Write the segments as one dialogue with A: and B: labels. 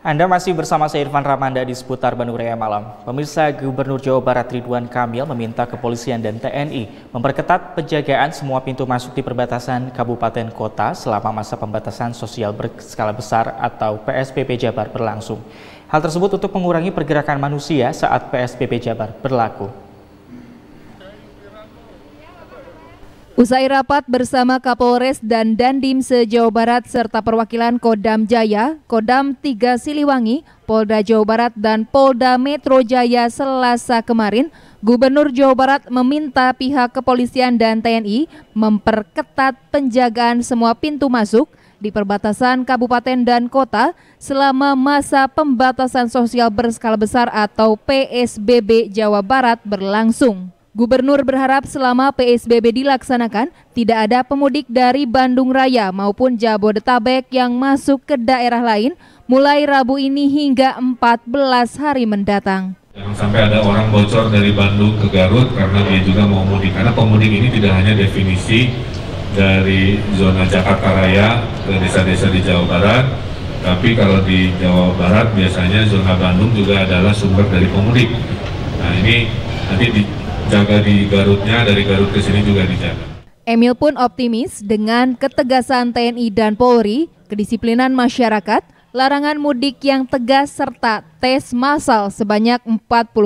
A: Anda masih bersama saya Irfan Ramanda di seputar Bandung Raya Malam. Pemirsa Gubernur Jawa Barat Ridwan Kamil meminta kepolisian dan TNI memperketat penjagaan semua pintu masuk di perbatasan kabupaten kota selama masa pembatasan sosial berskala besar atau PSBB Jabar berlangsung. Hal tersebut untuk mengurangi pergerakan manusia saat PSBB Jabar berlaku.
B: Usai rapat bersama Kapolres dan Dandim se-Jawa Barat serta perwakilan Kodam Jaya, Kodam 3 Siliwangi, Polda Jawa Barat dan Polda Metro Jaya Selasa kemarin, Gubernur Jawa Barat meminta pihak kepolisian dan TNI memperketat penjagaan semua pintu masuk di perbatasan kabupaten dan kota selama masa pembatasan sosial berskala besar atau PSBB Jawa Barat berlangsung. Gubernur berharap selama PSBB dilaksanakan, tidak ada pemudik dari Bandung Raya maupun Jabodetabek yang masuk ke daerah lain mulai Rabu ini hingga 14 hari mendatang.
C: Jangan sampai ada orang bocor dari Bandung ke Garut karena dia juga mau mudik. Karena pemudik ini tidak hanya definisi dari zona Jakarta Raya ke desa-desa di Jawa Barat, tapi kalau di Jawa Barat biasanya zona Bandung juga adalah sumber dari pemudik. Nah ini nanti di, jaga di Garutnya, dari Garut ke sini juga dijaga.
B: Emil pun optimis dengan ketegasan TNI dan Polri, kedisiplinan masyarakat, larangan mudik yang tegas serta tes massal sebanyak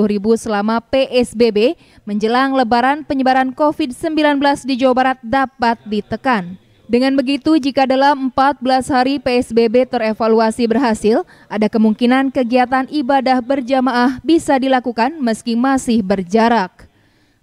B: ribu selama PSBB menjelang lebaran penyebaran COVID-19 di Jawa Barat dapat ditekan. Dengan begitu, jika dalam 14 hari PSBB terevaluasi berhasil, ada kemungkinan kegiatan ibadah berjamaah bisa dilakukan meski masih berjarak.